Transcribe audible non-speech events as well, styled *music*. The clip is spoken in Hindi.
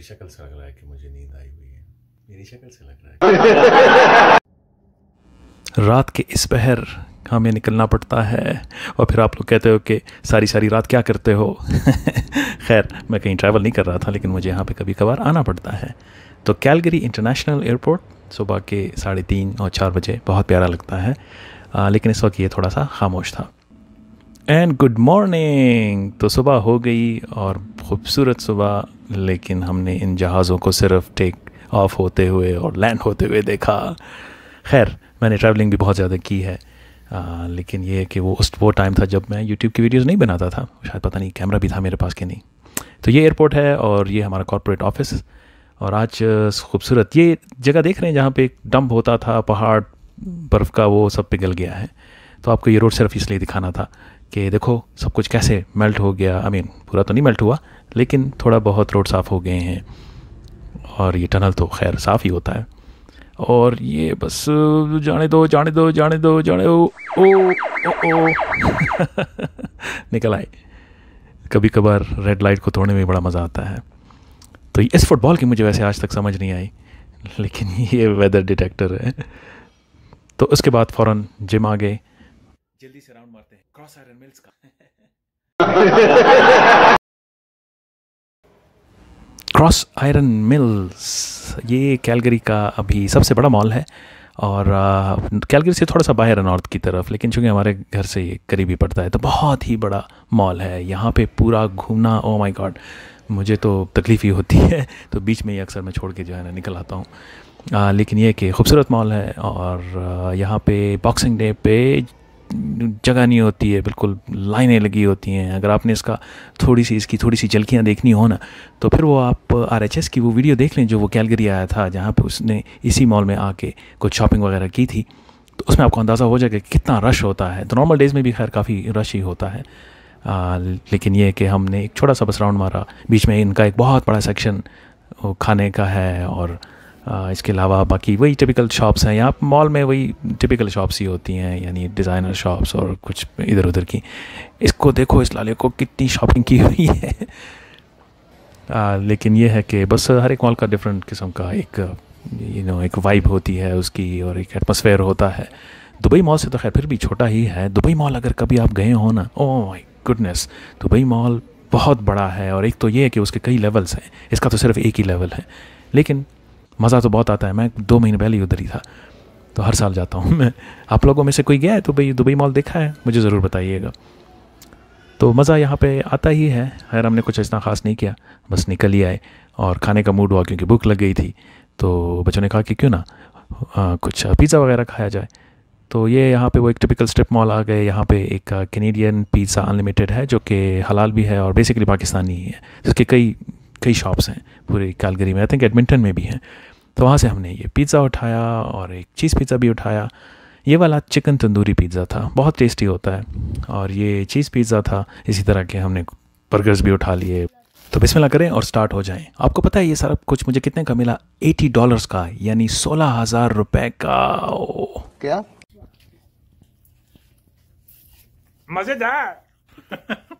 मेरी शक्ल से लग रहा है कि मुझे नींद आई हुई है मेरी शक्ल से लग रहा है रात के इस पहर हमें निकलना पड़ता है और फिर आप लोग कहते हो कि सारी सारी रात क्या करते हो *laughs* खैर मैं कहीं ट्रैवल नहीं कर रहा था लेकिन मुझे यहाँ पे कभी कभार आना पड़ता है तो कैलगरी इंटरनेशनल एयरपोर्ट सुबह के साढ़े तीन और चार बजे बहुत प्यारा लगता है आ, लेकिन इस वक्त ये थोड़ा सा खामोश था एंड गुड मॉर्निंग तो सुबह हो गई और खूबसूरत सुबह लेकिन हमने इन जहाज़ों को सिर्फ टेक ऑफ होते हुए और लैंड होते हुए देखा खैर मैंने ट्रैवलिंग भी बहुत ज़्यादा की है आ, लेकिन ये कि वो उस वो टाइम था जब मैं यूट्यूब की वीडियोज़ नहीं बनाता था शायद पता नहीं कैमरा भी था मेरे पास कि नहीं तो ये एयरपोर्ट है और ये हमारा कॉरपोरेट ऑफिस और आज खूबसूरत ये जगह देख रहे हैं जहाँ पे एक डंप होता था पहाड़ बर्फ़ का वो सब पिघल गया है तो आपको ये रोड सिर्फ इसलिए दिखाना था कि देखो सब कुछ कैसे मेल्ट हो गया आई I मीन mean, पूरा तो नहीं मेल्ट हुआ लेकिन थोड़ा बहुत रोड साफ़ हो गए हैं और ये टनल तो खैर साफ़ ही होता है और ये बस जाने दो जाने दो जाने दो जाने दो ओ ओ ओ, ओ। *laughs* निकल आए कभी कभार रेड लाइट को तोड़ने में बड़ा मज़ा आता है तो इस फुटबॉल की मुझे वैसे आज तक समझ नहीं आई लेकिन ये वेदर डिटेक्टर है तो उसके बाद फ़ौर जिम आ गए जल्दी से राउंड मारते हैं क्रॉस आयरन मिल्स का क्रॉस आयरन मिल्स ये कैलगरी का अभी सबसे बड़ा मॉल है और कैलगरी से थोड़ा सा बाहर नॉर्थ की तरफ लेकिन चूंकि हमारे घर से ये करीबी पड़ता है तो बहुत ही बड़ा मॉल है यहाँ पे पूरा घूमना ओ माय गॉड मुझे तो तकलीफ़ ही होती है तो बीच में ही अक्सर मैं छोड़ के जो है ना निकल आता हूँ लेकिन ये कि खूबसूरत मॉल है और यहाँ पे बॉक्सिंग डे पे जगह नहीं होती है बिल्कुल लाइनें लगी होती हैं अगर आपने इसका थोड़ी सी इसकी थोड़ी सी झलकियाँ देखनी हो ना तो फिर वो आप आर की वो वीडियो देख लें जो वो कैलगरी आया था जहाँ पर उसने इसी मॉल में आके कुछ शॉपिंग वगैरह की थी तो उसमें आपको अंदाज़ा हो जाएगा कि कितना रश होता है तो नॉर्मल डेज़ में भी खैर काफ़ी रश ही होता है आ, लेकिन ये कि हमने एक छोटा सा बस राउंड मारा बीच में इनका एक बहुत बड़ा सेक्शन खाने का है और इसके अलावा बाकी वही टिपिकल शॉप्स हैं यहाँ मॉल में वही टिपिकल शॉप्स ही होती हैं यानी डिज़ाइनर शॉप्स और कुछ इधर उधर की इसको देखो इस लाले को कितनी शॉपिंग की हुई है आ, लेकिन ये है कि बस हर एक मॉल का डिफरेंट किस्म का एक यू नो एक वाइब होती है उसकी और एक एटमोसफेयर होता है दुबई मॉल से तो खैर फिर भी छोटा ही है दुबई मॉल अगर कभी आप गए हो ना oh my goodness Dubai mall बहुत बड़ा है और एक तो ये है कि उसके कई लेवल्स हैं इसका तो सिर्फ एक ही लेवल है लेकिन मज़ा तो बहुत आता है मैं दो महीने पहले ही उधर ही था तो हर साल जाता हूँ *laughs* मैं आप लोगों में से कोई गया है तो भाई दुबई मॉल देखा है मुझे ज़रूर बताइएगा तो मज़ा यहाँ पे आता ही है खैर हमने कुछ इतना ख़ास नहीं किया बस निकल ही आए और खाने का मूड हुआ क्योंकि भूख लग गई थी तो बच्चों ने कहा कि क्यों ना आ, कुछ पिज़्ज़ा वगैरह खाया जाए तो ये यहाँ पे वो एक टिपिकल स्ट्रिप मॉल आ गए यहाँ पे एक कैनेडियन पिज़्ज़ा अनलिमिटेड है जो कि हलाल भी है और बेसिकली पाकिस्तानी ही है जिसके कई कई शॉप्स हैं पूरे कैलगरी में आई थिंक एडमिंटन में भी हैं तो वहाँ से हमने ये पिज़्ज़ा उठाया और एक चीज़ पिज़्ज़ा भी उठाया ये वाला चिकन तंदूरी पिज़्ज़ा था बहुत टेस्टी होता है और ये चीज़ पिज़्ज़ा था इसी तरह के हमने बर्गर्स भी उठा लिए तो बिस्मिल्लाह करें और स्टार्ट हो जाएं आपको पता है ये सारा कुछ मुझे कितने का मिला एटी डॉलर्स का यानी सोलह हज़ार रुपये का ओ। क्या मज़ेदार *laughs*